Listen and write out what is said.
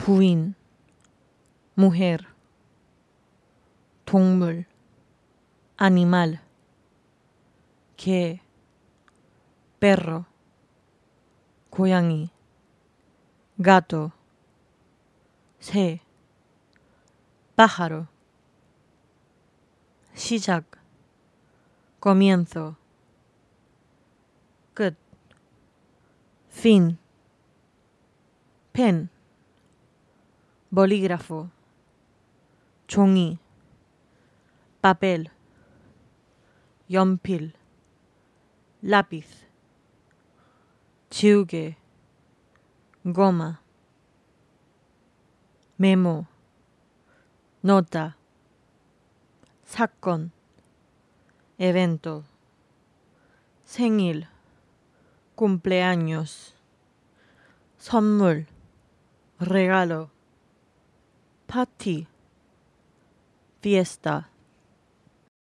부인, mujer, 동물, animal, Que. perro, 고양이, gato, Se. pájaro, 시작, comienzo, fin, pen bolígrafo, Chungi papel, yompil, lápiz, chiugue, goma, memo, nota, Sacón. evento, senil, cumpleaños, 선물, regalo. party, fiesta,